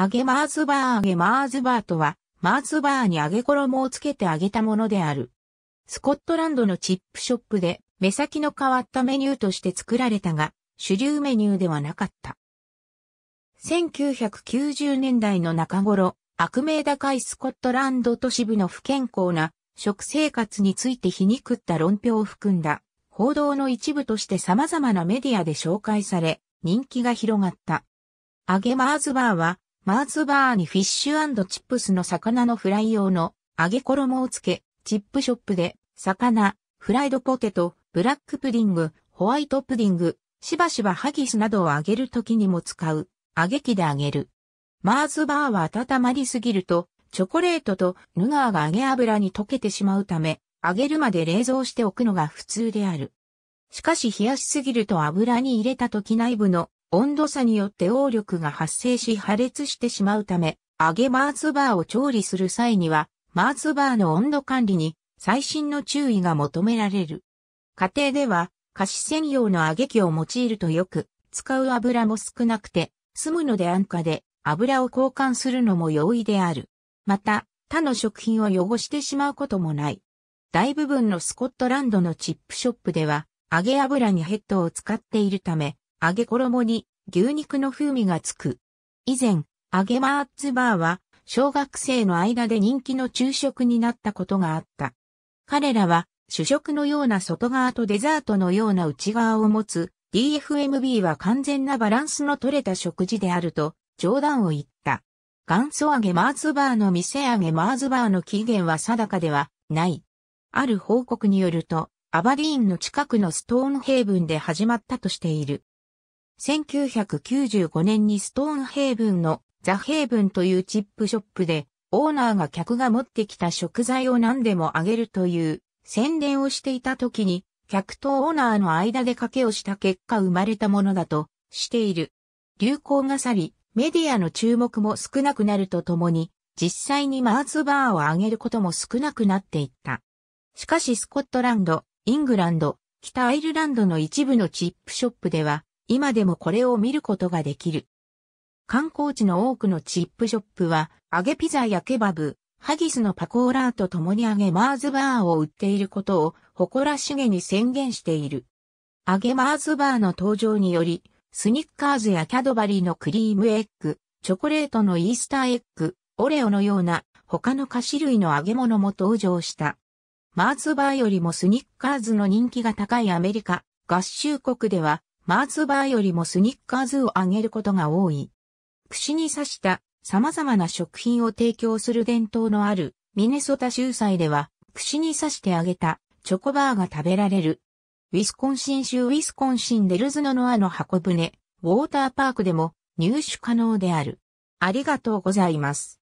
揚げマーズバー揚げマーズバーとは、マーズバーに揚げ衣をつけて揚げたものである。スコットランドのチップショップで、目先の変わったメニューとして作られたが、主流メニューではなかった。1990年代の中頃、悪名高いスコットランド都市部の不健康な食生活について皮肉った論評を含んだ報道の一部として様々なメディアで紹介され人気が広がった。揚げマーズバーはマーズバーにフィッシュチップスの魚のフライ用の揚げ衣をつけ、チップショップで、魚、フライドポテト、ブラックプディング、ホワイトプディング、しばしばハギスなどを揚げる時にも使う、揚げ器で揚げる。マーズバーは温まりすぎると、チョコレートとヌガーが揚げ油に溶けてしまうため、揚げるまで冷蔵しておくのが普通である。しかし冷やしすぎると油に入れた時内部の温度差によって応力が発生し破裂してしまうため、揚げマーズバーを調理する際には、マーズバーの温度管理に最新の注意が求められる。家庭では、菓子専用の揚げ器を用いるとよく、使う油も少なくて、済むので安価で、油を交換するのも容易である。また、他の食品を汚してしまうこともない。大部分のスコットランドのチップショップでは、揚げ油にヘッドを使っているため、揚げ衣に牛肉の風味がつく。以前、揚げマーツバーは小学生の間で人気の昼食になったことがあった。彼らは主食のような外側とデザートのような内側を持つ DFMB は完全なバランスの取れた食事であると冗談を言った。元祖揚げマーズバーの店揚げマーズバーの起源は定かではない。ある報告によると、アバディーンの近くのストーンヘイブンで始まったとしている。1995年にストーンヘイブンのザヘイブンというチップショップで、オーナーが客が持ってきた食材を何でもあげるという宣伝をしていた時に、客とオーナーの間で賭けをした結果生まれたものだとしている。流行が去り、メディアの注目も少なくなるとともに、実際にマーズバーを上げることも少なくなっていった。しかしスコットランド、イングランド、北アイルランドの一部のチップショップでは、今でもこれを見ることができる。観光地の多くのチップショップは、揚げピザやケバブ、ハギスのパコーラーと共に揚げマーズバーを売っていることを誇らしげに宣言している。揚げマーズバーの登場により、スニッカーズやキャドバリーのクリームエッグ、チョコレートのイースターエッグ、オレオのような他の菓子類の揚げ物も登場した。マーズバーよりもスニッカーズの人気が高いアメリカ合衆国ではマーズバーよりもスニッカーズをあげることが多い。串に刺した様々な食品を提供する伝統のあるミネソタ州祭では串に刺してあげたチョコバーが食べられる。ウィスコンシン州ウィスコンシンデルズノノアの箱舟、ウォーターパークでも入手可能である。ありがとうございます。